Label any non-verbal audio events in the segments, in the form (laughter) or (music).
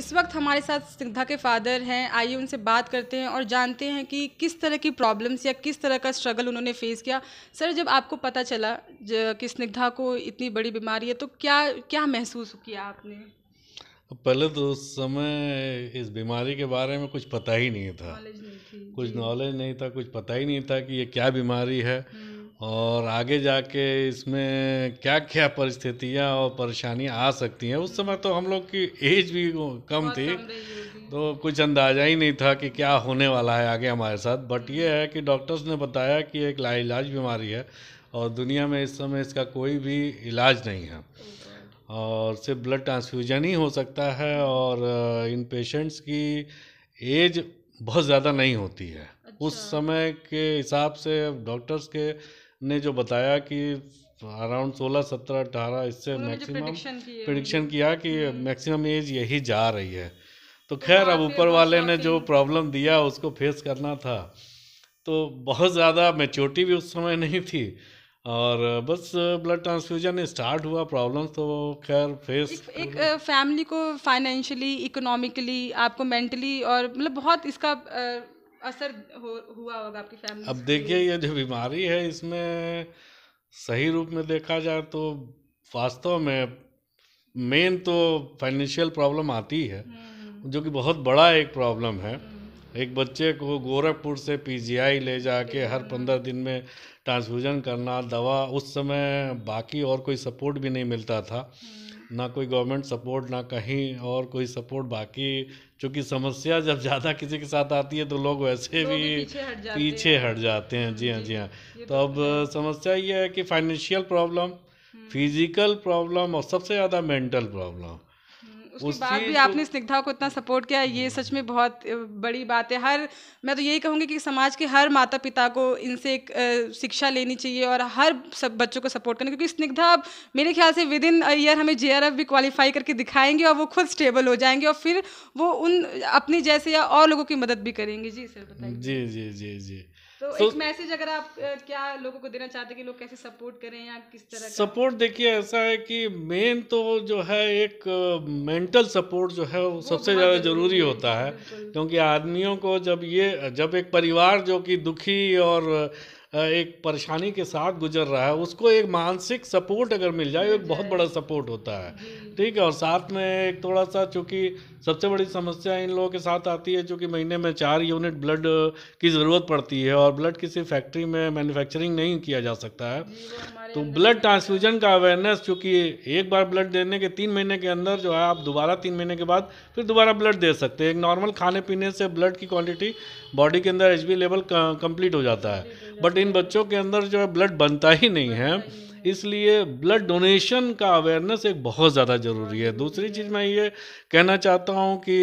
इस वक्त हमारे साथ स्निग्धा के फादर हैं आइए उनसे बात करते हैं और जानते हैं कि किस तरह की प्रॉब्लम्स या किस तरह का स्ट्रगल उन्होंने फेस किया सर जब आपको पता चला कि स्निग्धा को इतनी बड़ी बीमारी है तो क्या क्या महसूस किया आपने पहले तो उस समय इस बीमारी के बारे में कुछ पता ही नहीं था नहीं कुछ नॉलेज नहीं था कुछ पता ही नहीं था कि ये क्या बीमारी है हम्म। और आगे जाके इसमें क्या क्या परिस्थितियाँ और परेशानियाँ आ सकती हैं उस समय तो हम लोग की एज भी कम थी तो कुछ अंदाज़ा ही नहीं था कि क्या होने वाला है आगे हमारे साथ बट ये है कि डॉक्टर्स ने बताया कि एक लाइलाज बीमारी है और दुनिया में इस समय इसका कोई भी इलाज नहीं है और सिर्फ ब्लड ट्रांसफ्यूजन ही हो सकता है और इन पेशेंट्स की एज बहुत ज़्यादा नहीं होती है अच्छा। उस समय के हिसाब से डॉक्टर्स के ने जो बताया कि अराउंड सोलह सत्रह अठारह इससे मैक्सिमम प्रडिक्शन किया कि मैक्सिमम एज यही जा रही है तो, तो खैर अब ऊपर तो वाले ने जो प्रॉब्लम दिया उसको फेस करना था तो बहुत ज़्यादा मेच्योरिटी भी उस समय नहीं थी और बस ब्लड ट्रांसफ्यूजन स्टार्ट हुआ प्रॉब्लम तो खैर फेस एक, एक फैमिली को फाइनेंशियली इकोनॉमिकली आपको मेंटली और मतलब बहुत इसका असर हो हुआ होगा आपकी फैमिली अब देखिए ये जो बीमारी है इसमें सही रूप में देखा जाए तो वास्तव में मेन तो फाइनेंशियल प्रॉब्लम आती है हम्म। जो कि बहुत बड़ा एक प्रॉब्लम है हम्म। एक बच्चे को गोरखपुर से पीजीआई ले जाके हम्म। हर पंद्रह दिन में ट्रांसफ्यूजन करना दवा उस समय बाकी और कोई सपोर्ट भी नहीं मिलता था ना कोई गवर्नमेंट सपोर्ट ना कहीं और कोई सपोर्ट बाकी क्योंकि समस्या जब ज़्यादा किसी के साथ आती है तो लोग वैसे भी, भी पीछे हट जाते, पीछे हट जाते हैं जी हाँ जी हाँ तो, तो अब समस्या ये है कि फाइनेंशियल प्रॉब्लम फिजिकल प्रॉब्लम और सबसे ज़्यादा मेंटल प्रॉब्लम उसके बाद भी आपने स्निग्धा को इतना सपोर्ट किया ये सच में बहुत बड़ी बात है हर मैं तो यही कहूँगी कि समाज के हर माता पिता को इनसे एक शिक्षा लेनी चाहिए और हर सब बच्चों को सपोर्ट करना क्योंकि स्निग्धा मेरे ख्याल से विद इन ईयर हमें जे भी क्वालिफाई करके दिखाएंगे और वो खुद स्टेबल हो जाएंगे और फिर वो उन अपनी जैसे या और लोगों की मदद भी करेंगे जी सर बताइए जी जी जी जी तो एक मैसेज अगर आप क्या लोगों को देना चाहते कि लोग कैसे सपोर्ट करें या किस तरह सपोर्ट देखिए ऐसा है कि मेन तो जो है एक मेंटल सपोर्ट जो है वो सबसे ज़्यादा जरूरी होता है क्योंकि आदमियों को जब ये जब एक परिवार जो कि दुखी और एक परेशानी के साथ गुजर रहा है उसको एक मानसिक सपोर्ट अगर मिल जाए एक बहुत बड़ा सपोर्ट होता है ठीक है और साथ में एक थोड़ा सा चूँकि सबसे बड़ी समस्या इन लोगों के साथ आती है चूँकि महीने में चार यूनिट ब्लड की ज़रूरत पड़ती है और ब्लड किसी फैक्ट्री में मैन्युफैक्चरिंग नहीं किया जा सकता है तो ब्लड ट्रांसफ्यूजन का अवेयरनेस चूँकि एक बार ब्लड देने के तीन महीने के अंदर जो है आप दोबारा तीन महीने के बाद फिर दोबारा ब्लड दे सकते हैं एक नॉर्मल खाने पीने से ब्लड की क्वांटिटी बॉडी के अंदर एच लेवल कंप्लीट हो जाता है बट इन बच्चों के अंदर जो है ब्लड बनता ही नहीं है इसलिए ब्लड डोनेशन का अवेयरनेस एक बहुत ज़्यादा ज़रूरी है दूसरी चीज़ मैं ये कहना चाहता हूँ कि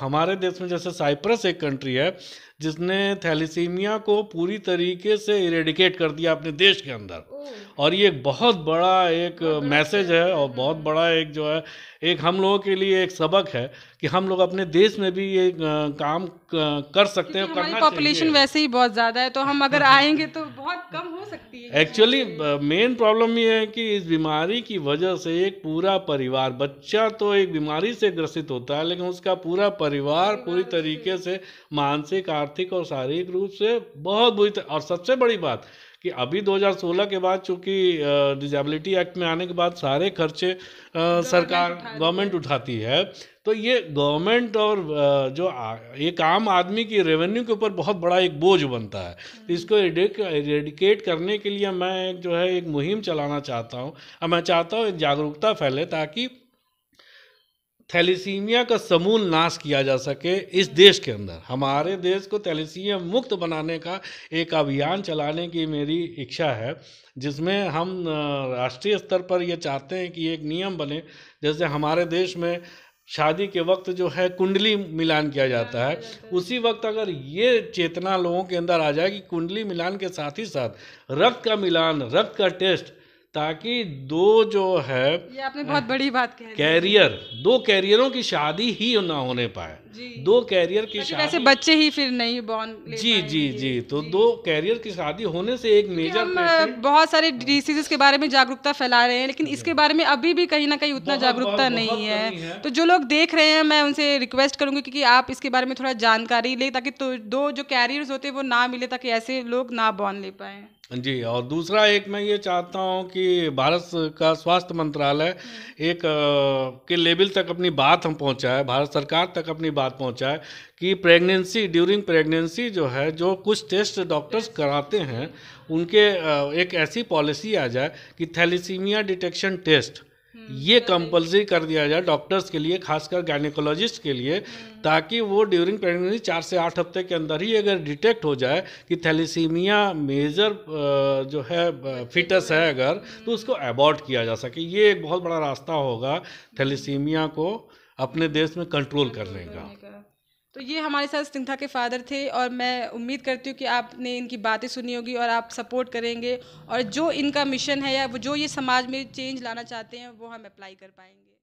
हमारे देश में जैसे साइप्रस एक कंट्री है जिसने थैलीसीमिया को पूरी तरीके से इरेडिकेट कर दिया अपने देश के अंदर और ये एक बहुत बड़ा एक मैसेज है और हम्म। बहुत बड़ा एक जो है एक हम लोगों के लिए एक सबक है कि हम लोग अपने देश में भी ये काम कर सकते हैं करना पॉपुलेशन वैसे ही बहुत ज़्यादा है तो हम अगर आएंगे तो (laughs) एक्चुअली मेन प्रॉब्लम ये है कि इस बीमारी की वजह से एक पूरा परिवार बच्चा तो एक बीमारी से ग्रसित होता है लेकिन उसका पूरा परिवार पूरी तरीके से मानसिक आर्थिक और शारीरिक रूप से बहुत बुरी और सबसे बड़ी बात कि अभी 2016 के बाद चूँकि डिजेबिलिटी एक्ट में आने के बाद सारे खर्चे आ, सरकार गवर्नमेंट उठाती है तो ये गवर्नमेंट और जो एक आम आदमी की रेवेन्यू के ऊपर बहुत बड़ा एक बोझ बनता है तो हम्म। इसको रेडिकेट करने के लिए मैं जो है एक मुहिम चलाना चाहता हूँ मैं चाहता हूँ एक जागरूकता फैले ताकि थैलीसीमिया का समूल नाश किया जा सके इस देश के अंदर हमारे देश को थैलीसीमिया मुक्त बनाने का एक अभियान चलाने की मेरी इच्छा है जिसमें हम राष्ट्रीय स्तर पर यह चाहते हैं कि एक नियम बने जैसे हमारे देश में शादी के वक्त जो है कुंडली मिलान किया जाता है उसी वक्त अगर ये चेतना लोगों के अंदर आ जाए कि कुंडली मिलान के साथ ही साथ रक्त का मिलान रक्त का टेस्ट ताकि दो जो है ये आपने बहुत बड़ी बात कह कैरियर दो कैरियरों की शादी ही ना होने पाए दो कैरियर की शादी वैसे बच्चे ही फिर नहीं बॉर्न जी जी जी तो जी। दो कैरियर की शादी होने से एक मेजर हम बहुत सारे डिसीजेस के बारे में जागरूकता फैला रहे हैं लेकिन इसके बारे में अभी भी कहीं ना कहीं उतना जागरूकता नहीं है तो जो लोग देख रहे हैं मैं उनसे रिक्वेस्ट करूंगी क्योंकि आप इसके बारे में थोड़ा जानकारी ले ताकि तो दो जो कैरियर्स होते हैं वो ना मिले ताकि ऐसे लोग ना बॉर्न ले पाए जी और दूसरा एक मैं ये चाहता हूँ कि भारत का स्वास्थ्य मंत्रालय हम्म। एक के लेवल तक अपनी बात हम पहुँचाए भारत सरकार तक अपनी बात बात पहुंचाए कि प्रेगनेंसी ड्यूरिंग प्रेगनेंसी जो है जो कुछ टेस्ट डॉक्टर्स कराते हैं उनके एक ऐसी पॉलिसी आ जाए कि थैलीसीमिया डिटेक्शन टेस्ट ये कंपलसरी कर दिया जाए डॉक्टर्स के लिए खासकर गायनिकोलॉजिस्ट के लिए हम्म। ताकि वो ड्यूरिंग प्रेगनेंसी चार से आठ हफ्ते के अंदर ही अगर डिटेक्ट हो जाए कि थैलीसीमिया मेजर जो है फिटस है अगर तो हम्म। उसको अबॉर्ड किया जा सके ये एक बहुत बड़ा रास्ता होगा थैलीसीमिया हम्म। को अपने देश में कंट्रोल करने का तो ये हमारे साथ सिंथा के फादर थे और मैं उम्मीद करती हूँ कि आपने इनकी बातें सुनी होगी और आप सपोर्ट करेंगे और जो इनका मिशन है या वो जो ये समाज में चेंज लाना चाहते हैं वो हम अप्लाई कर पाएंगे